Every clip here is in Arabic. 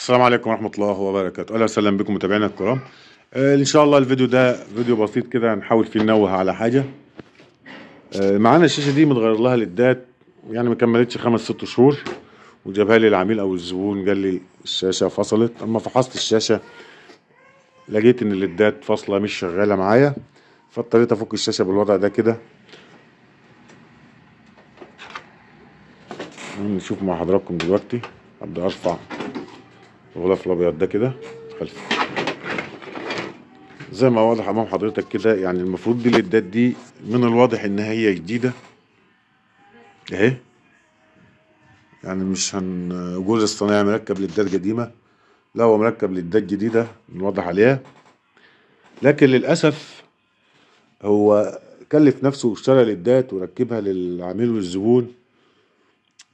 السلام عليكم ورحمة الله وبركاته أهلا وسهلا بكم متابعينا الكرام آه، إن شاء الله الفيديو ده فيديو بسيط كده هنحاول فيه ننوه على حاجة آه، معانا الشاشة دي متغير لها الادات يعني ما كملتش خمس ست شهور وجابها لي العميل أو الزبون قال لي الشاشة فصلت أما فحصت الشاشة لقيت إن الليدات فاصلة مش شغالة معايا فاضطريت أفك الشاشة بالوضع ده كده نشوف مع حضراتكم دلوقتي أبدأ أرفع الغلاف الابيض ده كده خلف زي ما واضح امام حضرتك كده يعني المفروض دي الادات دي من الواضح ان هي جديده اهي يعني مش هن جزء الصنايعي مركب ليدات قديمه لا هو مركب ليدات جديده نوضح عليها لكن للاسف هو كلف نفسه واشترى ليدات وركبها للعميل والزبون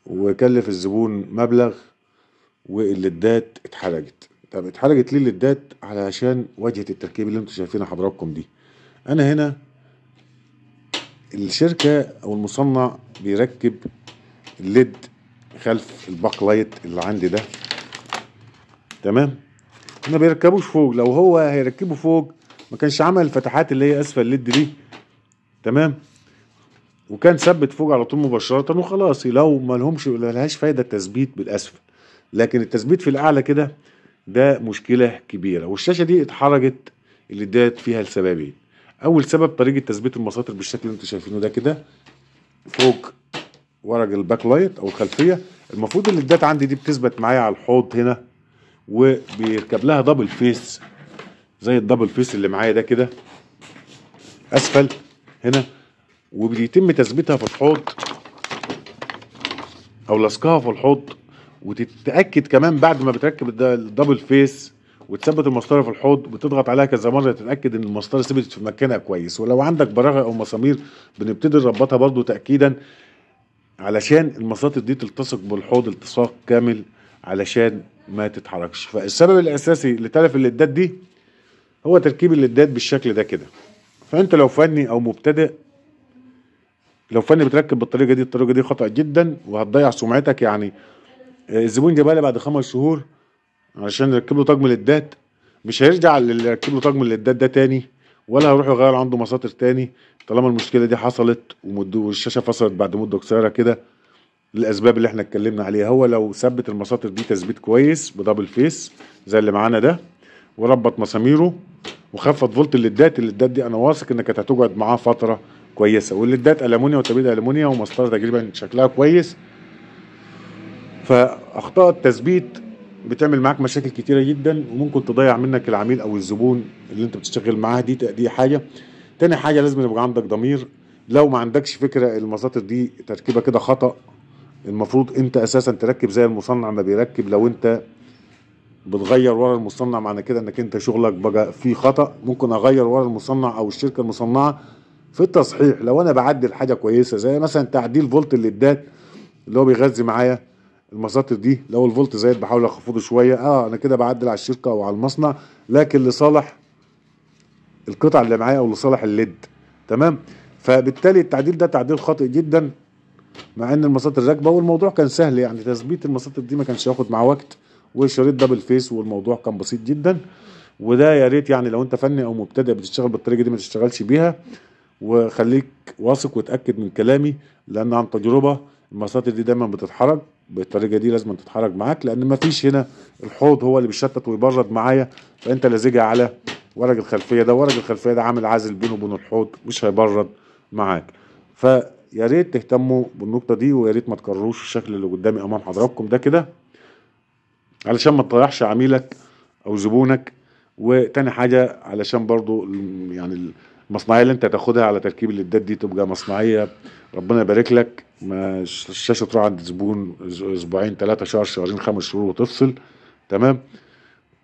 وكلف الزبون مبلغ والليدات اتحرجت طب اتحرجت ليه الليدات علشان واجهه التركيب اللي انتم شايفينها حضراتكم دي انا هنا الشركه او المصنع بيركب الليد خلف الباك لايت اللي عندي ده تمام ما بيركبوش فوق لو هو هيركبه فوق ما كانش عمل الفتحات اللي هي اسفل الليد دي تمام وكان ثبت فوق على طول مباشره وخلاص لو ما لهمش لهاش فايده التثبيت بالاسفل لكن التثبيت في الاعلى كده ده مشكله كبيره والشاشه دي اتحرجت اللي ادت فيها لسببين اول سبب طريقه تثبيت المساطر بالشكل اللي انتم شايفينه ده كده فوق ورق الباك لايت او الخلفيه المفروض اللي ادت عندي دي بتثبت معايا على الحوض هنا وبيركب لها دبل فيس زي الدبل فيس اللي معايا ده كده اسفل هنا وبيتم تثبيتها في الحوض او لصقها في الحوض وتتاكد كمان بعد ما بتركب الدبل فيس وتثبت المسطره في الحوض بتضغط عليها كذا مره تتاكد ان المسطره ثبتت في مكانها كويس ولو عندك براغي او مسامير بنبتدي نربطها برضو تاكيدا علشان المساطر دي تلتصق بالحوض التصاق كامل علشان ما تتحركش فالسبب الاساسي لتلف اللدات دي هو تركيب اللدات بالشكل ده كده فانت لو فني او مبتدئ لو فني بتركب بالطريقه دي الطريقه دي خطا جدا وهتضيع سمعتك يعني الزبون جابها لي بعد خمس شهور علشان نركب له طقم للدات مش هيرجع اللي يركب له طقم للدات ده تاني ولا هيروح يغير عنده مساطر تاني طالما المشكله دي حصلت والشاشه فصلت بعد مده قصيره كده للاسباب اللي احنا اتكلمنا عليها هو لو ثبت المساطر دي تثبيت كويس بدبل فيس زي اللي معانا ده وربط مساميره وخفض فولت الليدات الليدات دي انا واثق انك هتقعد معاه فتره كويسه والليدات المونيا وتبييض المونيا ومسطره تقريبا شكلها كويس فاخطاء التثبيت بتعمل معاك مشاكل كتيره جدا وممكن تضيع منك العميل او الزبون اللي انت بتشتغل معاه دي دي حاجه تاني حاجه لازم يبقى عندك ضمير لو ما عندكش فكره المصادر دي تركيبه كده خطا المفروض انت اساسا تركب زي المصنع ما بيركب لو انت بتغير ورا المصنع معنى كده انك انت شغلك بقى فيه خطا ممكن اغير ورا المصنع او الشركه المصنعه في التصحيح لو انا بعدل حاجه كويسه زي مثلا تعديل فولت اللي الليدات اللي هو بيغذي معايا المساطر دي لو الفولت زايد بحاول اخفضه شويه اه انا كده بعدل على الشركه او على المصنع لكن لصالح القطع اللي معايا او لصالح الليد تمام فبالتالي التعديل ده تعديل خاطئ جدا مع ان المساطر راكبه والموضوع كان سهل يعني تثبيت المساطر دي ما كانش هياخد معاه وقت وشريط دبل فيس والموضوع كان بسيط جدا وده يا ريت يعني لو انت فني او مبتدئ بتشتغل بالطريقه دي ما تشتغلش بيها وخليك واثق وتاكد من كلامي لان عن تجربه المساطر دي دايما بتتحرك بالطريقه دي لازم تتحرك معاك لان ما فيش هنا الحوض هو اللي بيشتت ويبرد معايا فانت لازجها على ورق الخلفيه ده ورق الخلفيه ده عامل عازل بينه وبين الحوض مش هيبرد معاك فيا ريت تهتموا بالنقطه دي ويا ريت ما تكرروش الشكل اللي قدامي امام حضراتكم ده كده علشان ما تطيحش عميلك او زبونك وتاني حاجه علشان برضو يعني المصنعيه اللي انت تاخدها على تركيب الليدات دي تبقى مصنعيه ربنا يبارك لك ما الشاشه تروح عند زبون اسبوعين ثلاثه شهر شهرين خمس شهور وتفصل تمام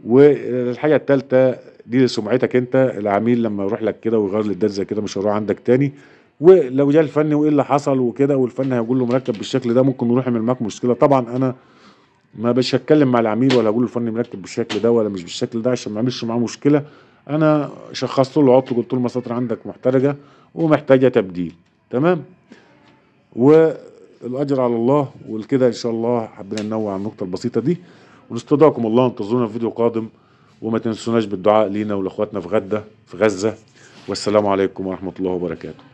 والحاجه الثالثه دي لسمعتك انت العميل لما يروح لك كده ويغير للدات زي كده مش هيروح عندك تاني ولو جه الفني وايه اللي حصل وكده والفني هيقول له مركب بالشكل ده ممكن نروح يعمل معاك مشكله طبعا انا ما بش هتكلم مع العميل ولا اقول له الفني مركب بالشكل ده ولا مش بالشكل ده عشان ما اعملش معاه مشكله انا شخصت له العطل قلت له المساطر عندك محترجه ومحتاجه تبديل تمام والاجر على الله والكده ان شاء الله حبينا ننوع على النقطه البسيطه دي ونستودعكم الله انتظرونا في فيديو قادم وما تنسوناش بالدعاء لينا ولاخواتنا في غده في غزه والسلام عليكم ورحمه الله وبركاته